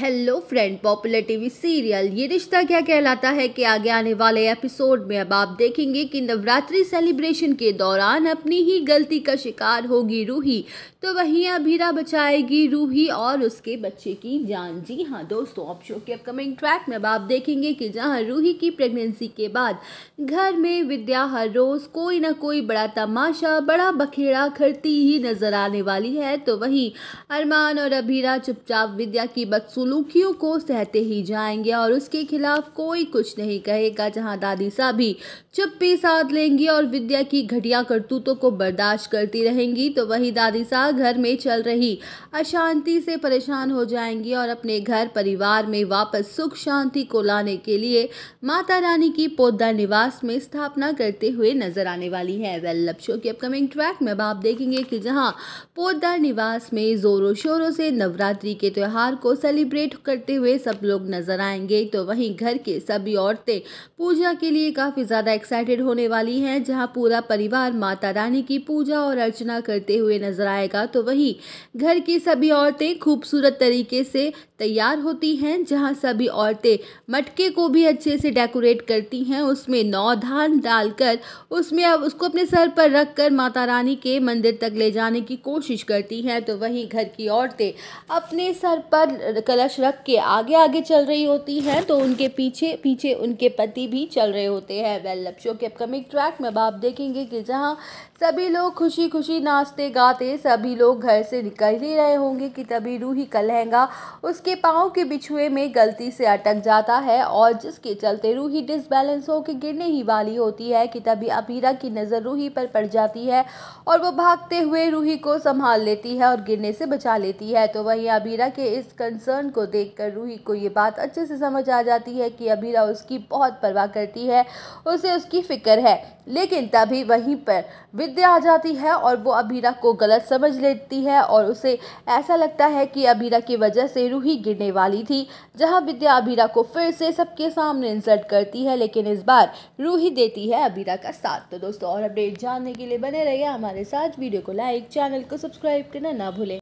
hello friend popular TV serial ये रिश्ता क्या कहलाता है कि आगे आने वाले एपिसोड में अब आप देखेंगे कि नवरात्रि सेलिब्रेशन के दौरान अपनी ही गलती का शिकार होगी रूही तो वहीं अभीरा बचाएगी रूही और उसके बच्चे की जान जी हाँ दोस्तों आप शो के अपकमिंग ट्रैक में अब आप देखेंगे कि जहाँ रूही की प्रेगनेंसी के बाद घर में विद्या हर रोज कोई ना कोई बड़ा तमाशा बड़ा बखेड़ा करती ही नजर आने वाली है तो वहीं अरमान और अभीरा चुपचाप विद्या की बदसूल नासुलूकियों को सहते ही जाएंगे और उसके खिलाफ कोई कुछ नहीं कहेगा जहां दादी सा भी चुप्पी साध लेंगी और विद्या की घटिया करतूतों को बर्दाश्त करती रहेंगी तो वही दादी सा घर में चल रही अशांति से परेशान हो जाएंगी और अपने घर परिवार में वापस सुख शांति को लाने के लिए माता रानी की पोदा निवास में स्थापना करते हुए नजर आने वाली है वेल लव शो की अपकमिंग ट्रैक में अब आप देखेंगे कि जहां पोदा निवास में जोरों शोरों से नवरात्रि के त्यौहार को सेलिब्रेट सेलिब्रेट करते हुए सब लोग नजर आएंगे तो वहीं घर के सभी औरतें पूजा के लिए काफ़ी ज़्यादा एक्साइटेड होने वाली हैं जहां पूरा परिवार माता रानी की पूजा और अर्चना करते हुए नजर आएगा तो वहीं घर की सभी औरतें खूबसूरत तरीके से तैयार होती हैं जहां सभी औरतें मटके को भी अच्छे से डेकोरेट करती हैं उसमें नौ धान डालकर उसमें अब उसको अपने सर पर रख कर माता रानी के मंदिर तक ले जाने की कोशिश करती हैं तो वहीं घर की औरतें अपने सर पर कलश कलश रख के आगे आगे चल रही होती हैं तो उनके पीछे पीछे उनके पति भी चल रहे होते हैं वेल शो के अपकमिंग ट्रैक में अब आप देखेंगे कि जहाँ सभी लोग खुशी खुशी नाचते गाते सभी लोग घर से निकल ही रहे होंगे कि तभी रूही का लहंगा उसके पाँव के बिछुए में गलती से अटक जाता है और जिसके चलते रूही डिसबैलेंस होकर गिरने ही वाली होती है कि तभी अबीरा की नज़र रूही पर पड़ जाती है और वो भागते हुए रूही को संभाल लेती है और गिरने से बचा लेती है तो वहीं अबीरा के इस कंसर्न को देखकर रूही को ये बात अच्छे से समझ आ जाती है कि अबीरा उसकी बहुत परवाह करती है उसे उसकी फ़िक्र है लेकिन तभी वहीं पर विद्या आ जाती है और वो अबीरा को गलत समझ लेती है और उसे ऐसा लगता है कि अबीरा की वजह से रूही गिरने वाली थी जहाँ विद्या अबीरा को फिर से सबके सामने इंसल्ट करती है लेकिन इस बार रूही देती है अबीरा का साथ तो दोस्तों और अपडेट जानने के लिए बने रहिए हमारे साथ वीडियो को लाइक चैनल को सब्सक्राइब करना ना भूलें